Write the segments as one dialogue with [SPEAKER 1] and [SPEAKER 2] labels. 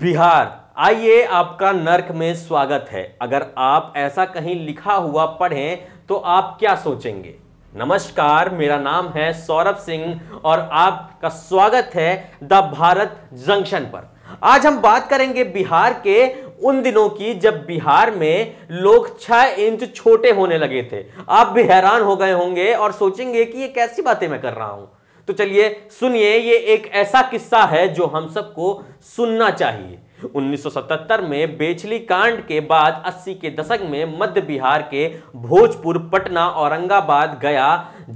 [SPEAKER 1] बिहार आइए आपका नर्क में स्वागत है अगर आप ऐसा कहीं लिखा हुआ पढ़ें तो आप क्या सोचेंगे नमस्कार मेरा नाम है सौरभ सिंह और आपका स्वागत है द भारत जंक्शन पर आज हम बात करेंगे बिहार के उन दिनों की जब बिहार में लोग छह इंच छोटे होने लगे थे आप भी हैरान हो गए होंगे और सोचेंगे कि ये कैसी बातें मैं कर रहा हूं तो चलिए सुनिए ये एक ऐसा किस्सा है जो हम सबको सुनना चाहिए 1977 में बेचली कांड के बाद 80 के दशक में मध्य बिहार के भोजपुर पटना औरंगाबाद गया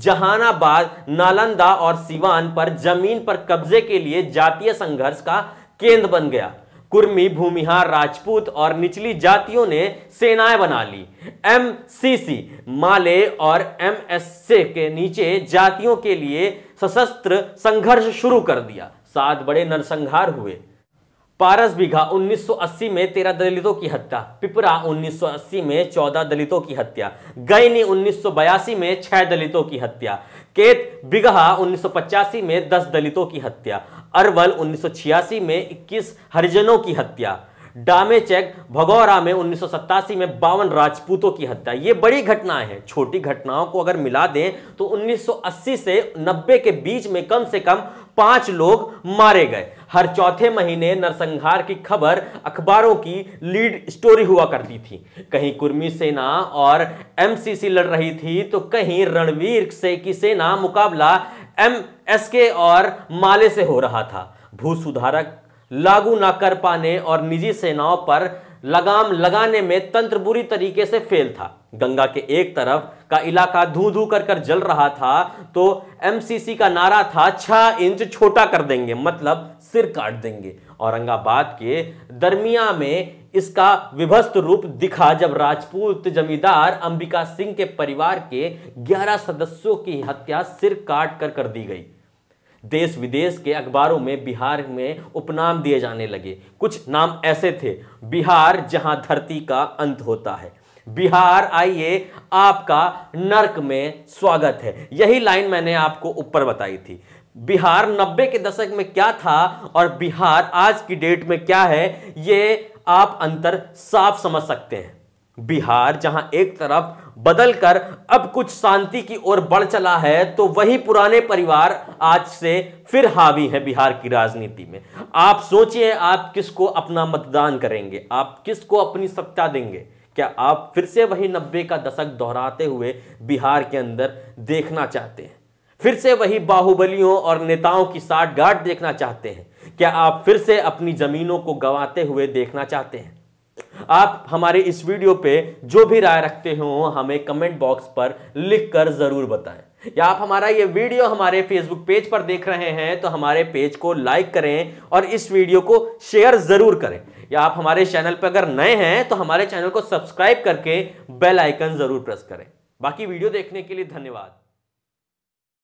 [SPEAKER 1] जहानाबाद नालंदा और सिवान पर जमीन पर कब्जे के लिए जातीय संघर्ष का केंद्र बन गया कुर्मी भूमिहार राजपूत और निचली जातियों ने सेनाएं बना ली एमसीसी माले और एमएससी के नीचे जातियों के लिए सशस्त्र संघर्ष शुरू कर दिया सात बड़े नरसंहार हुए पारस बिघा 1980 में तेरह दलितों की हत्या पिपरा 1980 में चौदह दलितों की हत्या गैनी 1982 में छह दलितों की हत्या केत बिघा 1985 में दस दलितों की हत्या अरवल 1986 में इक्कीस हरिजनों की हत्या डामे चेक भगौरा में उन्नीस में बावन राजपूतों की हत्या ये बड़ी घटनाएं हैं छोटी घटनाओं को अगर मिला दें तो 1980 से 90 के बीच में कम से कम पांच लोग मारे गए हर चौथे महीने नरसंहार की खबर अखबारों की लीड स्टोरी हुआ करती थी कहीं कुर्मी सेना और एमसीसी लड़ रही थी तो कहीं रणवीर से की सेना मुकाबला एमएसके और माले से हो रहा था भू सुधारक लागू ना कर पाने और निजी सेनाओं पर लगाम लगाने में तंत्र बुरी तरीके से फेल था गंगा के एक तरफ का इलाका धू धू कर कर जल रहा था तो एमसीसी का नारा था छह इंच छोटा कर देंगे मतलब सिर काट देंगे औरंगाबाद के दरमिया में इसका विभस्त रूप दिखा जब राजपूत जमींदार अंबिका सिंह के परिवार के 11 सदस्यों की हत्या सिर काट कर कर दी गई देश विदेश के अखबारों में बिहार में उपनाम दिए जाने लगे कुछ नाम ऐसे थे बिहार जहां धरती का अंत होता है बिहार आइए आपका नर्क में स्वागत है यही लाइन मैंने आपको ऊपर बताई थी बिहार नब्बे के दशक में क्या था और बिहार आज की डेट में क्या है ये आप अंतर साफ समझ सकते हैं बिहार जहां एक तरफ बदलकर अब कुछ शांति की ओर बढ़ चला है तो वही पुराने परिवार आज से फिर हावी है बिहार की राजनीति में आप सोचिए आप किसको अपना मतदान करेंगे आप किसको अपनी सत्ता देंगे क्या आप फिर से वही नब्बे का दशक दोहराते हुए बिहार के अंदर देखना चाहते हैं फिर से वही बाहुबलियों और नेताओं की गाठ देखना चाहते हैं क्या आप फिर से अपनी जमीनों को गंवाते हुए देखना चाहते हैं आप हमारे इस वीडियो पे जो भी राय रखते हो हमें कमेंट बॉक्स पर लिखकर जरूर बताएं या आप हमारा ये वीडियो हमारे फेसबुक पेज पर देख रहे हैं तो हमारे पेज को लाइक करें और इस वीडियो को शेयर ज़रूर करें या आप हमारे चैनल पर अगर नए हैं तो हमारे चैनल को सब्सक्राइब करके बेल आइकन ज़रूर प्रेस करें बाकी वीडियो देखने के लिए धन्यवाद